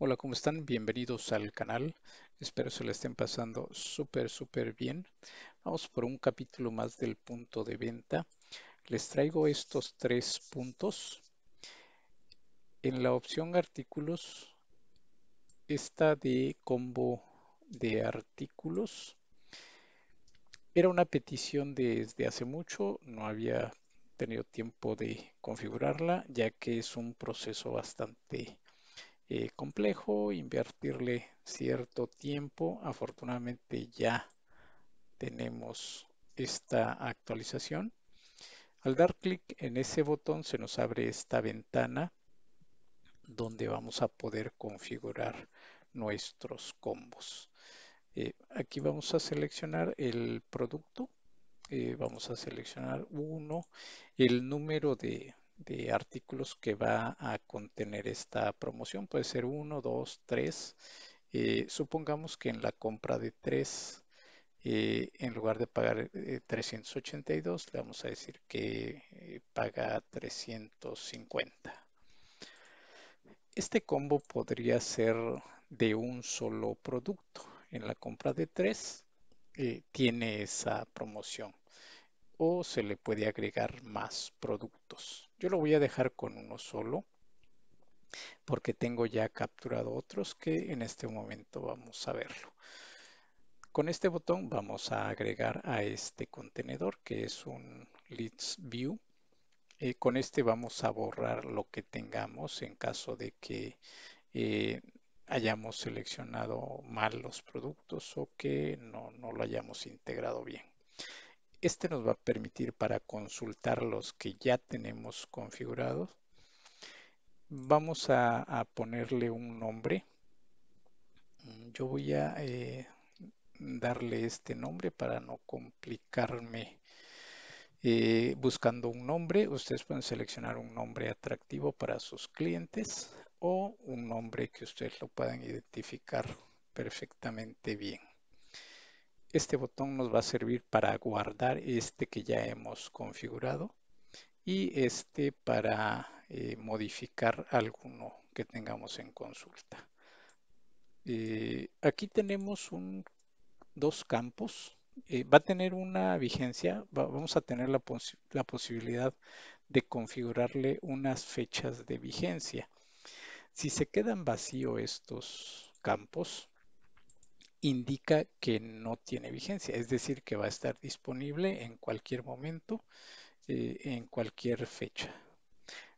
Hola, ¿cómo están? Bienvenidos al canal. Espero se la estén pasando súper, súper bien. Vamos por un capítulo más del punto de venta. Les traigo estos tres puntos. En la opción artículos, esta de combo de artículos, era una petición desde hace mucho, no había tenido tiempo de configurarla, ya que es un proceso bastante eh, complejo, invertirle cierto tiempo. Afortunadamente ya tenemos esta actualización. Al dar clic en ese botón se nos abre esta ventana donde vamos a poder configurar nuestros combos. Eh, aquí vamos a seleccionar el producto, eh, vamos a seleccionar uno, el número de, de artículos que va a contener esta promoción. Puede ser uno, dos, tres. Eh, supongamos que en la compra de tres, eh, en lugar de pagar 382, eh, le vamos a decir que paga 350. Este combo podría ser de un solo producto. En la compra de tres tiene esa promoción o se le puede agregar más productos. Yo lo voy a dejar con uno solo porque tengo ya capturado otros que en este momento vamos a verlo. Con este botón vamos a agregar a este contenedor que es un Leads View. Eh, con este vamos a borrar lo que tengamos en caso de que eh, hayamos seleccionado mal los productos o que no lo hayamos integrado bien. Este nos va a permitir para consultar los que ya tenemos configurados. Vamos a, ponerle un nombre. Mm, yo voy a eh, darle este nombre para no complicarme eh, buscando un nombre. Ustedes pueden seleccionar un nombre atractivo para sus clientes o un nombre que ustedes lo puedan identificar perfectamente bien. Este botón nos va a servir para guardar este que ya hemos configurado y este para eh, modificar alguno que tengamos en consulta. Eh, aquí tenemos dos campos. Eh, va a tener una vigencia, vamos a tener la, la posibilidad de configurarle unas fechas de vigencia. Si se quedan vacíos estos campos, indica que no tiene vigencia, es decir, que va a estar disponible en cualquier momento, eh, en cualquier fecha.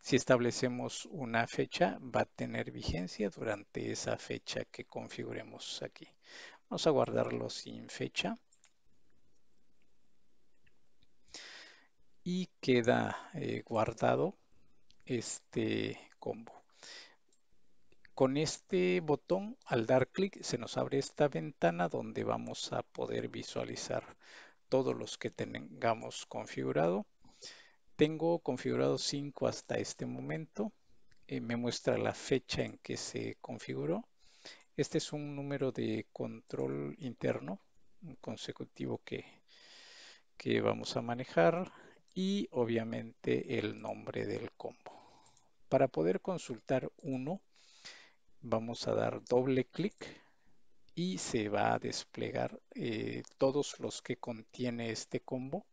Si establecemos una fecha, va a tener vigencia durante esa fecha que configuremos aquí. Vamos a guardarlo sin fecha. Y queda eh, guardado este combo. Con este botón, al dar clic, se nos abre esta ventana donde vamos a poder visualizar todos los que tengamos configurado. Tengo configurado 5 hasta este momento. Eh, me muestra la fecha en que se configuró. Este es un número de control interno consecutivo que, que vamos a manejar y obviamente el nombre del combo. Para poder consultar uno, vamos a dar doble clic y se va a desplegar eh, todos los que contiene este combo.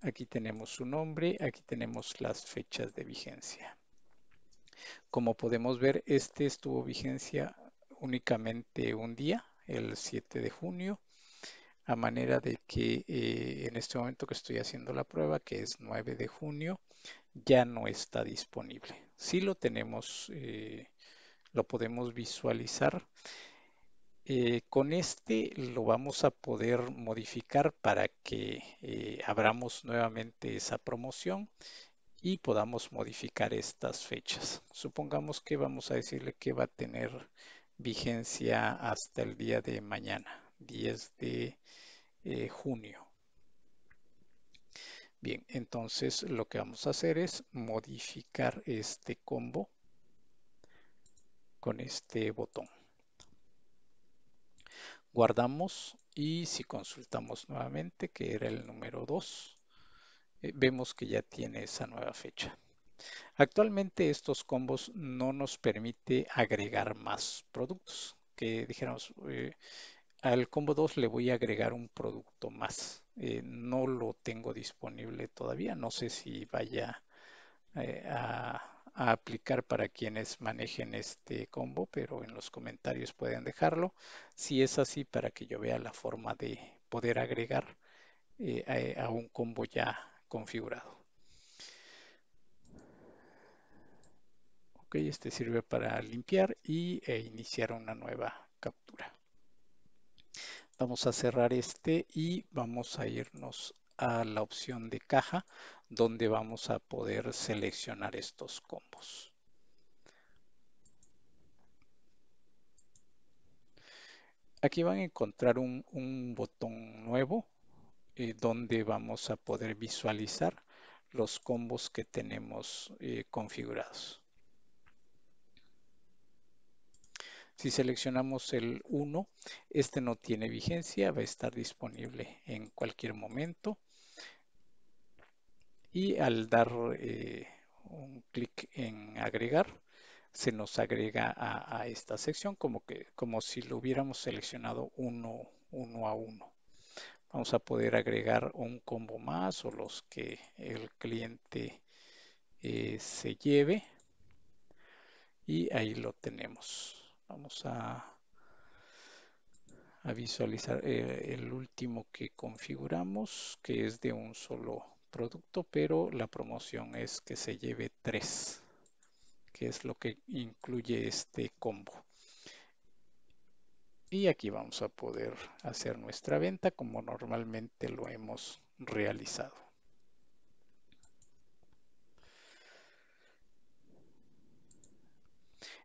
Aquí tenemos su nombre, aquí tenemos las fechas de vigencia. Como podemos ver, este estuvo vigencia únicamente un día, el 7 de junio, a manera de que eh, en este momento que estoy haciendo la prueba, que es 9 de junio, ya no está disponible. Si sí lo tenemos eh, lo podemos visualizar. Eh, con este lo vamos a poder modificar para que eh, abramos nuevamente esa promoción y podamos modificar estas fechas. Supongamos que vamos a decirle que va a tener vigencia hasta el día de mañana, 10 de eh, junio. Bien, entonces lo que vamos a hacer es modificar este combo con este botón. Guardamos y si consultamos nuevamente, que era el número 2, eh, vemos que ya tiene esa nueva fecha. Actualmente estos combos no nos permite agregar más productos, que dijéramos, eh, al combo 2 le voy a agregar un producto más. Eh, no lo tengo disponible todavía, no sé si vaya a a aplicar para quienes manejen este combo, pero en los comentarios pueden dejarlo. Si es así, para que yo vea la forma de poder agregar eh, a, un combo ya configurado. Ok, este sirve para limpiar y, e iniciar una nueva captura. Vamos a cerrar este y vamos a irnos a la opción de caja donde vamos a poder seleccionar estos combos. Aquí van a encontrar un, botón nuevo eh, donde vamos a poder visualizar los combos que tenemos eh, configurados. Si seleccionamos el 1, este no tiene vigencia, va a estar disponible en cualquier momento. Y al dar eh, un clic en agregar, se nos agrega a, esta sección como, que, como si lo hubiéramos seleccionado uno, a uno. Vamos a poder agregar un combo más o los que el cliente eh, se lleve. Y ahí lo tenemos. Vamos a, visualizar eh, el último que configuramos, que es de un solo producto, pero la promoción es que se lleve tres, que es lo que incluye este combo. Y aquí vamos a poder hacer nuestra venta como normalmente lo hemos realizado.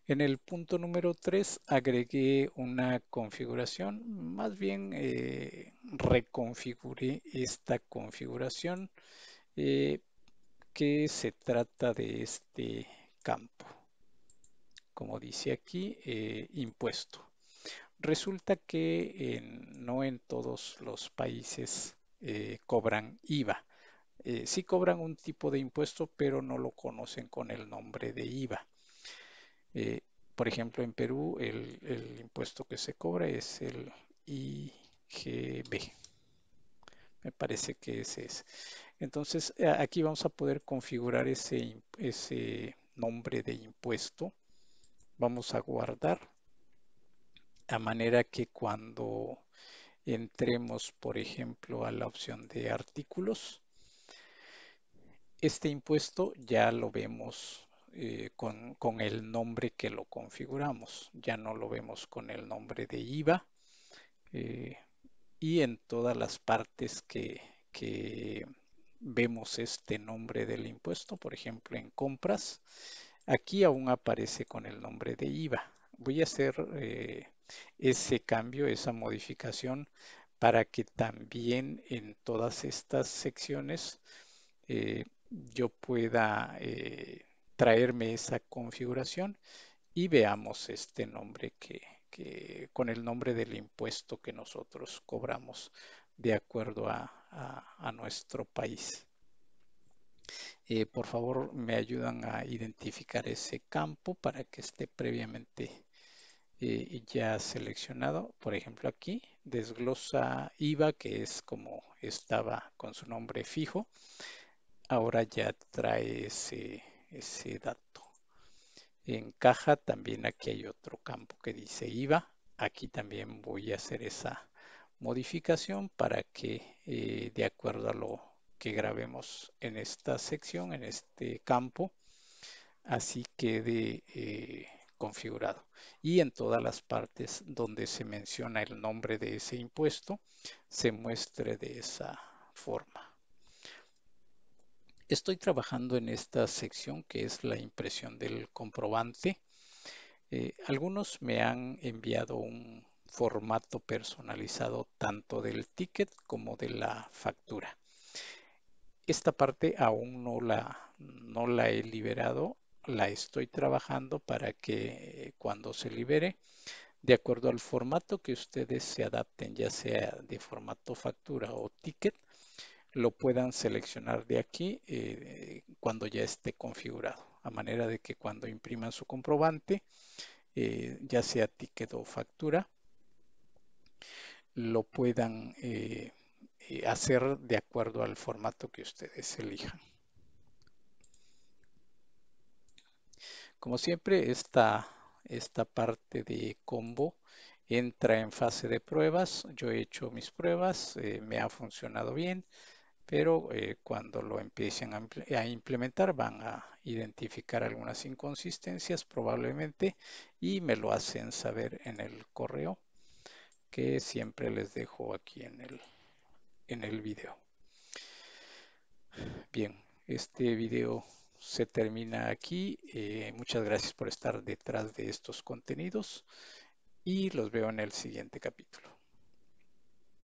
En el punto número 3 agregué una configuración, más bien eh, reconfiguré esta configuración eh, que se trata de este campo. Como dice aquí, eh, impuesto. Resulta que no en todos los países cobran IVA. sí cobran un tipo de impuesto, pero no lo conocen con el nombre de IVA. Eh, por ejemplo, en Perú el, impuesto que se cobra es el IGB. Me parece que ese es. Entonces, aquí vamos a poder configurar ese, ese nombre de impuesto. Vamos a guardar a manera que cuando entremos, por ejemplo, a la opción de artículos, este impuesto ya lo vemos eh, con, el nombre que lo configuramos. Ya no lo vemos con el nombre de IVA eh, y en todas las partes que, vemos este nombre del impuesto, por ejemplo en compras, aquí aún aparece con el nombre de IVA. Voy a hacer eh, ese cambio, esa modificación para que también en todas estas secciones yo pueda traerme esa configuración y veamos este nombre que, con el nombre del impuesto que nosotros cobramos de acuerdo a, nuestro país. Eh, por favor, me ayudan a identificar ese campo para que esté previamente eh, ya seleccionado. Por ejemplo, aquí desglosa IVA, que es como estaba con su nombre fijo. Ahora ya trae ese ese dato. En caja también aquí hay otro campo que dice IVA. Aquí también voy a hacer esa modificación para que eh, de acuerdo a lo que grabemos en esta sección, en este campo, así quede eh, configurado. Y en todas las partes donde se menciona el nombre de ese impuesto, se muestre de esa forma. Estoy trabajando en esta sección que es la impresión del comprobante. Eh, algunos me han enviado un formato personalizado tanto del ticket como de la factura. Esta parte aún no la, no la he liberado, la estoy trabajando para que cuando se libere, de acuerdo al formato que ustedes se adapten, ya sea de formato factura o ticket, lo puedan seleccionar de aquí eh, cuando ya esté configurado, a manera de que cuando impriman su comprobante, eh, ya sea ticket o factura, lo puedan eh, hacer de acuerdo al formato que ustedes elijan. Como siempre, esta, parte de combo entra en fase de pruebas. Yo he hecho mis pruebas, me ha funcionado bien pero eh, cuando lo empiecen a, implementar van a identificar algunas inconsistencias probablemente y me lo hacen saber en el correo que siempre les dejo aquí en el, en el video. Bien, este video se termina aquí. Eh, muchas gracias por estar detrás de estos contenidos y los veo en el siguiente capítulo.